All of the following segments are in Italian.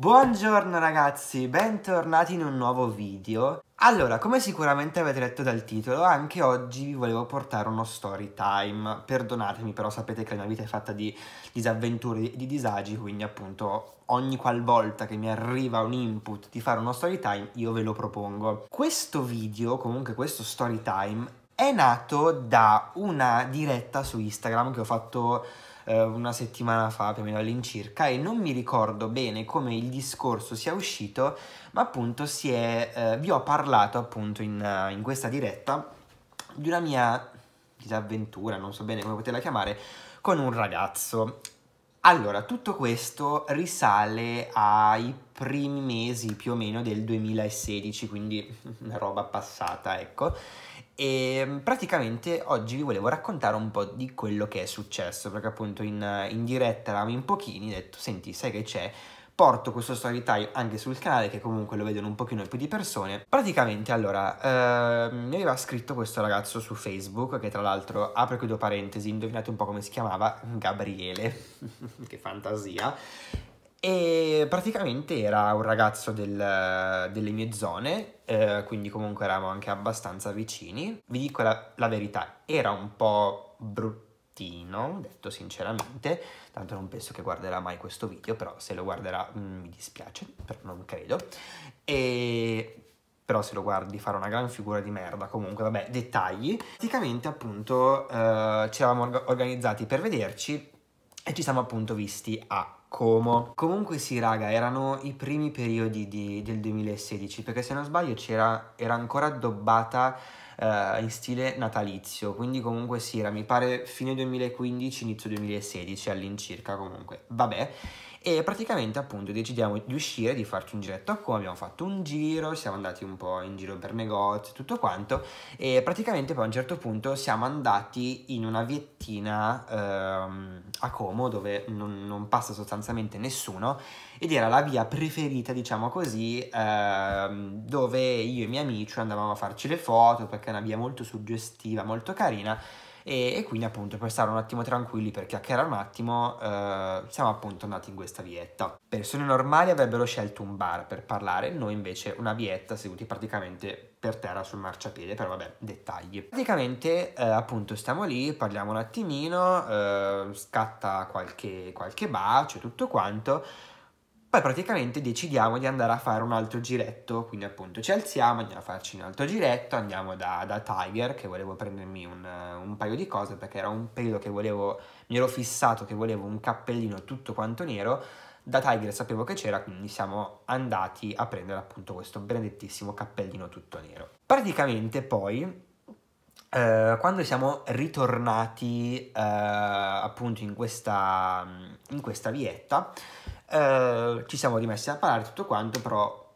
Buongiorno ragazzi, bentornati in un nuovo video. Allora, come sicuramente avete letto dal titolo, anche oggi vi volevo portare uno story time. Perdonatemi, però sapete che la mia vita è fatta di disavventure, e di disagi, quindi appunto ogni qualvolta che mi arriva un input di fare uno story time, io ve lo propongo. Questo video, comunque questo story time, è nato da una diretta su Instagram che ho fatto eh, una settimana fa, più o meno all'incirca, e non mi ricordo bene come il discorso sia uscito, ma appunto si è, eh, vi ho parlato appunto in, eh, in questa diretta di una mia disavventura, non so bene come poterla chiamare, con un ragazzo. Allora, tutto questo risale ai primi mesi più o meno del 2016, quindi una roba passata, ecco. E ehm, praticamente oggi vi volevo raccontare un po' di quello che è successo, perché appunto in, in diretta eravamo in pochini, ho detto, senti, sai che c'è? Porto questo story time anche sul canale, che comunque lo vedono un pochino più di persone. Praticamente, allora, eh, mi aveva scritto questo ragazzo su Facebook, che tra l'altro, apre qui due parentesi, indovinate un po' come si chiamava, Gabriele, che fantasia e praticamente era un ragazzo del, delle mie zone, eh, quindi comunque eravamo anche abbastanza vicini. Vi dico la, la verità, era un po' bruttino, detto sinceramente, tanto non penso che guarderà mai questo video, però se lo guarderà mh, mm, mi dispiace, però non credo. E però se lo guardi fare una gran figura di merda, comunque vabbè, dettagli. Praticamente appunto eh, ci eravamo organizzati per vederci e ci siamo appunto visti a Como. Comunque sì, raga, erano i primi periodi di, del 2016, perché se non sbaglio c'era, era ancora addobbata uh, in stile natalizio, quindi comunque sì, era mi pare fine 2015, inizio 2016 all'incirca comunque. Vabbè e praticamente appunto decidiamo di uscire, di farci un giretto a Como, abbiamo fatto un giro, siamo andati un po' in giro per negozi, tutto quanto e praticamente poi a un certo punto siamo andati in una viettina ehm, a Como dove non, non, passa sostanzialmente nessuno ed era la via preferita diciamo così ehm, dove io e i miei amici andavamo a farci le foto perché è una via molto suggestiva, molto carina e, e, quindi appunto per stare un attimo tranquilli, per chiacchierare un attimo, eh, siamo appunto andati in questa vietta. Persone normali avrebbero scelto un bar per parlare, noi invece una vietta seduti praticamente per terra sul marciapiede, però vabbè, dettagli. Praticamente eh, appunto stiamo lì, parliamo un attimino, eh, scatta qualche, qualche bacio, tutto quanto, poi praticamente decidiamo di andare a fare un altro giretto, quindi appunto ci alziamo, andiamo a farci un altro giretto, andiamo da, da Tiger che volevo prendermi un, un, paio di cose perché era un periodo che volevo, mi ero fissato che volevo un cappellino tutto quanto nero, da Tiger sapevo che c'era quindi siamo andati a prendere appunto questo benedettissimo cappellino tutto nero. Praticamente poi Uh, quando siamo ritornati uh, appunto in questa, in questa vietta, eh, ci siamo rimessi a parlare tutto quanto, però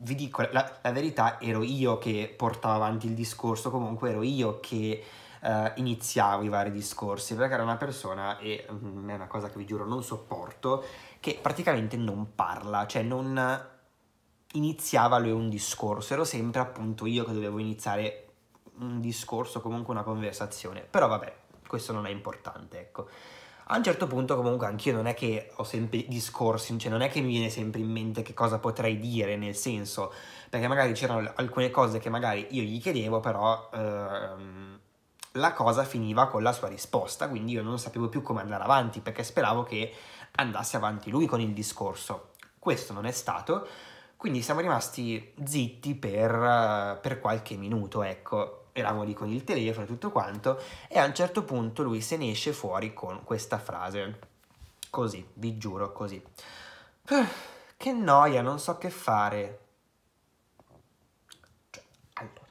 vi dico la, la, verità, ero io che portavo avanti il discorso, comunque ero io che eh, iniziavo i vari discorsi, perché era una persona, e mm, è una cosa che vi giuro non sopporto, che praticamente non parla, cioè non iniziava lui un discorso, ero sempre appunto io che dovevo iniziare un discorso, comunque una conversazione, però vabbè, questo non è importante, ecco. A un certo punto comunque anch'io non è che ho sempre discorsi, cioè non è che mi viene sempre in mente che cosa potrei dire, nel senso, perché magari c'erano alcune cose che magari io gli chiedevo, però ehm, la cosa finiva con la sua risposta, quindi io non sapevo più come andare avanti, perché speravo che andasse avanti lui con il discorso. Questo non è stato, quindi siamo rimasti zitti per, per qualche minuto, ecco eravamo lì con il telefono e tutto quanto, e a un certo punto lui se ne esce fuori con questa frase, così, vi giuro, così. Che noia, non so che fare. Cioè, allora,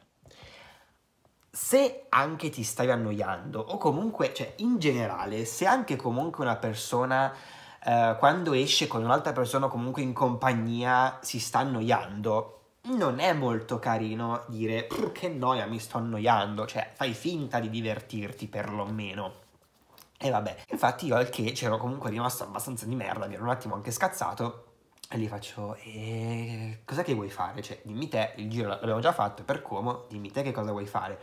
se anche ti stai annoiando, o comunque, cioè, in generale, se anche comunque una persona eh, quando esce con un'altra persona comunque in compagnia si sta annoiando, non è molto carino dire che noia, mi sto annoiando, cioè fai finta di divertirti perlomeno. E vabbè, infatti io al che c'ero comunque rimasto abbastanza di merda, mi ero un attimo anche scazzato, e gli faccio, e eh, cos'è che vuoi fare? Cioè, dimmi te, il giro l'abbiamo già fatto, per come, dimmi te che cosa vuoi fare.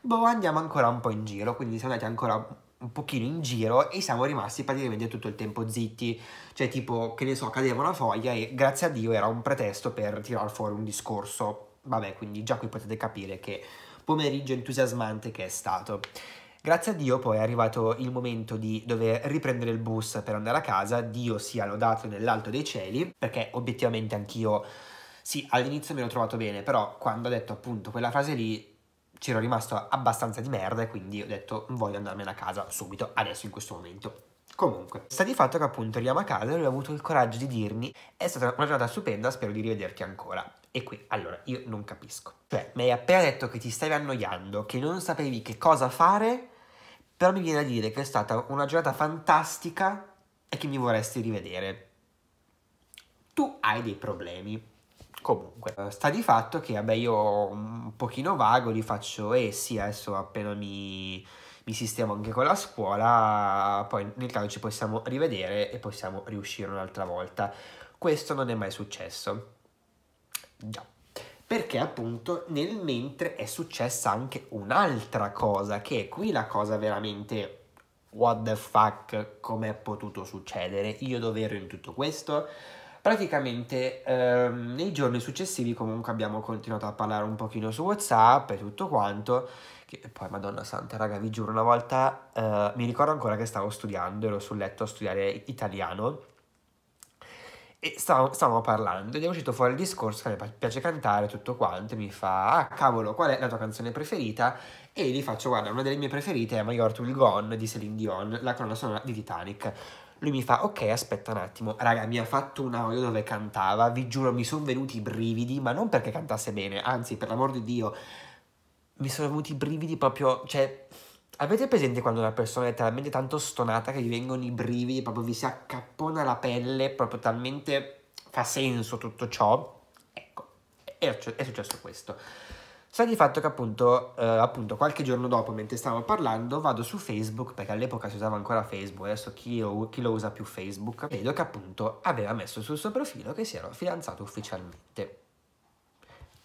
Boh, andiamo ancora un po' in giro, quindi siamo andati ancora un pochino in giro e siamo rimasti praticamente tutto il tempo zitti, cioè tipo che ne so, cadeva una foglia e grazie a Dio era un pretesto per tirar fuori un discorso. Vabbè, quindi già qui potete capire che pomeriggio entusiasmante che è stato. Grazie a Dio poi è arrivato il momento di dover riprendere il bus per andare a casa, Dio sia lodato nell'alto dei cieli, perché obiettivamente anch'io sì, all'inizio mi ero trovato bene, però quando ha detto appunto quella frase lì c'ero rimasto abbastanza di merda e quindi ho detto voglio andarmene a casa subito, adesso in questo momento. Comunque, sta di fatto che appunto arriviamo a casa e lui ha avuto il coraggio di dirmi è stata una giornata stupenda, spero di rivederti ancora. E qui, allora, io non capisco. Cioè, mi hai appena detto che ti stavi annoiando, che non sapevi che cosa fare, però mi viene a dire che è stata una giornata fantastica e che mi vorresti rivedere. Tu hai dei problemi Comunque, eh, sta di fatto che, vabbè, io un pochino vago, li faccio, eh sì, adesso appena mi, mi sistemo anche con la scuola, poi nel caso ci possiamo rivedere e possiamo riuscire un'altra volta. Questo non è mai successo. Già. Perché appunto nel mentre è successa anche un'altra cosa, che è qui la cosa veramente what the fuck, com'è potuto succedere? Io dov'ero in tutto questo? Praticamente ehm, nei giorni successivi comunque abbiamo continuato a parlare un pochino su Whatsapp e tutto quanto. Che poi, madonna santa, raga, vi giuro, una volta eh, mi ricordo ancora che stavo studiando, ero sul letto a studiare italiano e stavamo, stavamo parlando ed è uscito fuori il discorso che mi piace cantare tutto quanto e mi fa, ah cavolo, qual è la tua canzone preferita? E gli faccio, guarda, una delle mie preferite è My Heart Will Gone di Celine Dion, la colonna sonora di Titanic lui mi fa, ok, aspetta un attimo. Raga, mi ha fatto un audio dove cantava, vi giuro, mi sono venuti i brividi, ma non perché cantasse bene, anzi, per l'amor di Dio, mi sono venuti i brividi proprio, cioè... Avete presente quando una persona è talmente tanto stonata che gli vengono i brividi, proprio vi si accappona la pelle, proprio talmente fa senso tutto ciò? Ecco, è, è successo questo. Sta di fatto che appunto, eh, appunto, qualche giorno dopo, mentre stavamo parlando, vado su Facebook, perché all'epoca si usava ancora Facebook, adesso chi lo, chi lo usa più Facebook, vedo che appunto aveva messo sul suo profilo che si era fidanzato ufficialmente.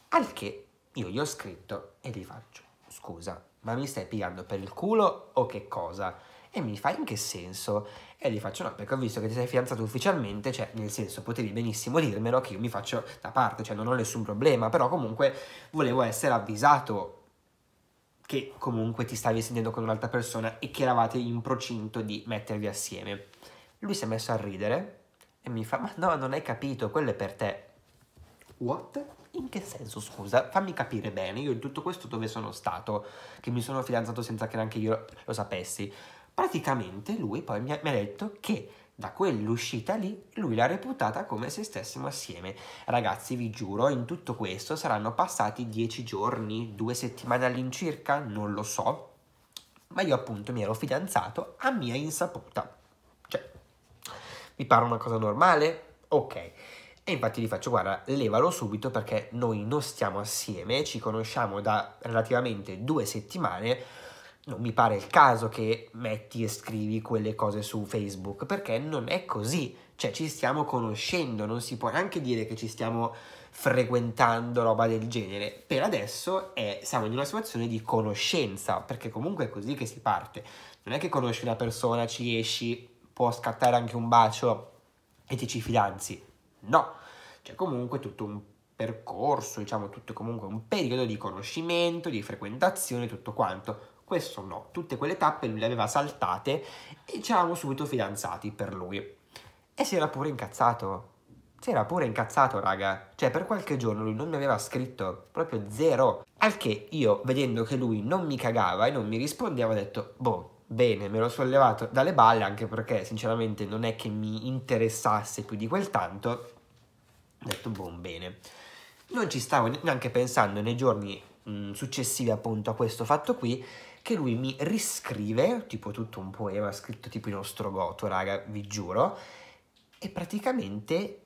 Al che io gli ho scritto e gli faccio, scusa, ma mi stai pigliando per il culo o che cosa? E mi fa in che senso? E gli faccio no, perché ho visto che ti sei fidanzato ufficialmente, cioè nel senso potevi benissimo dirmelo che io mi faccio da parte, cioè non ho nessun problema, però comunque volevo essere avvisato che comunque ti stavi sentendo con un'altra persona e che eravate in procinto di mettervi assieme. Lui si è messo a ridere e mi fa ma no, non hai capito, quello è per te. What? In che senso, scusa? Fammi capire bene, io in tutto questo dove sono stato, che mi sono fidanzato senza che neanche io lo sapessi praticamente lui poi mi ha, mi ha detto che da quell'uscita lì lui l'ha reputata come se stessimo assieme. Ragazzi, vi giuro, in tutto questo saranno passati dieci giorni, due settimane all'incirca, non lo so, ma io appunto mi ero fidanzato a mia insaputa. Cioè, vi pare una cosa normale? Ok. E infatti gli faccio, guarda, levalo subito perché noi non stiamo assieme, ci conosciamo da relativamente due settimane, non mi pare il caso che metti e scrivi quelle cose su Facebook, perché non è così, cioè ci stiamo conoscendo, non si può neanche dire che ci stiamo frequentando roba del genere. Per adesso è, siamo in una situazione di conoscenza, perché comunque è così che si parte. Non è che conosci una persona, ci esci, può scattare anche un bacio e ti ci fidanzi. No, c'è comunque tutto un percorso, diciamo tutto comunque un periodo di conoscimento, di frequentazione, tutto quanto questo no, tutte quelle tappe lui le aveva saltate e ci eravamo subito fidanzati per lui. E si era pure incazzato. Si era pure incazzato, raga. Cioè, per qualche giorno lui non mi aveva scritto, proprio zero. Al che io, vedendo che lui non mi cagava e non mi rispondeva, ho detto, boh, bene, me lo sono levato dalle balle, anche perché sinceramente non è che mi interessasse più di quel tanto. Ho detto, boh, bene. Non ci stavo neanche pensando nei giorni mh, successivi appunto a questo fatto qui, che lui mi riscrive, tipo tutto un poema scritto tipo in ostrogoto, raga, vi giuro, e praticamente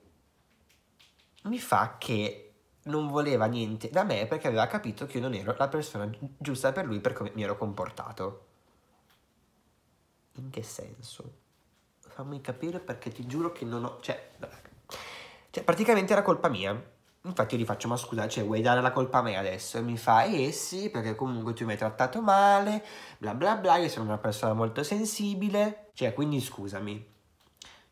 mi fa che non voleva niente da me perché aveva capito che io non ero la persona giusta per lui per come mi ero comportato. In che senso? Fammi capire perché ti giuro che non ho... Cioè, cioè praticamente era colpa mia Infatti io gli faccio, ma scusa, cioè vuoi dare la colpa a me adesso? E mi fa, eh sì, perché comunque tu mi hai trattato male, bla bla bla, io sono una persona molto sensibile. Cioè, quindi scusami,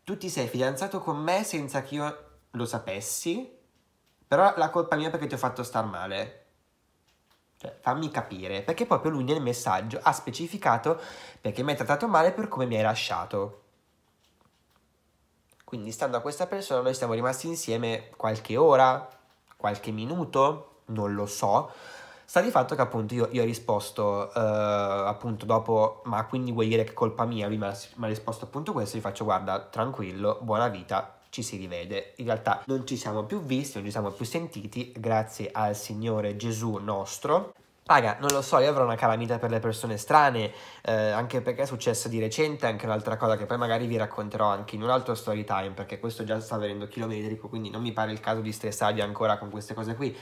tu ti sei fidanzato con me senza che io lo sapessi, però la colpa è mia perché ti ho fatto star male. Cioè, fammi capire, perché proprio lui nel messaggio ha specificato perché mi hai trattato male per come mi hai lasciato. Quindi stando a questa persona noi siamo rimasti insieme qualche ora, qualche minuto, non lo so. Sta di fatto che appunto io, io ho risposto uh, appunto dopo, ma quindi vuoi dire che è colpa mia? Lui mi ha risposto appunto questo, gli faccio guarda, tranquillo, buona vita, ci si rivede. In realtà non ci siamo più visti, non ci siamo più sentiti, grazie al Signore Gesù nostro. Raga, non lo so, io avrò una calamita per le persone strane, eh, anche perché è successo di recente, anche un'altra cosa che poi magari vi racconterò anche in un altro story time, perché questo già sta venendo chilometrico, quindi non mi pare il caso di stressarvi ancora con queste cose qui.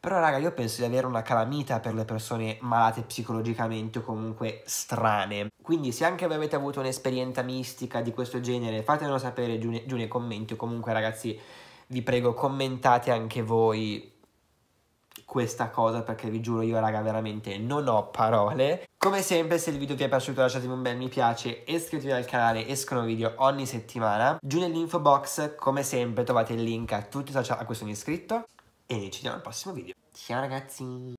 Però raga, io penso di avere una calamita per le persone malate psicologicamente o comunque strane. Quindi se anche voi avete avuto un'esperienza mistica di questo genere, fatemelo sapere giù, giù nei commenti o comunque ragazzi, vi prego commentate anche voi questa cosa perché vi giuro io raga veramente non ho parole. Come sempre se il video vi è piaciuto lasciatemi un bel mi piace e iscrivetevi al canale, escono video ogni settimana. Giù nell'info box come sempre trovate il link a tutti i social a cui sono iscritto e noi ci vediamo al prossimo video. Ciao ragazzi!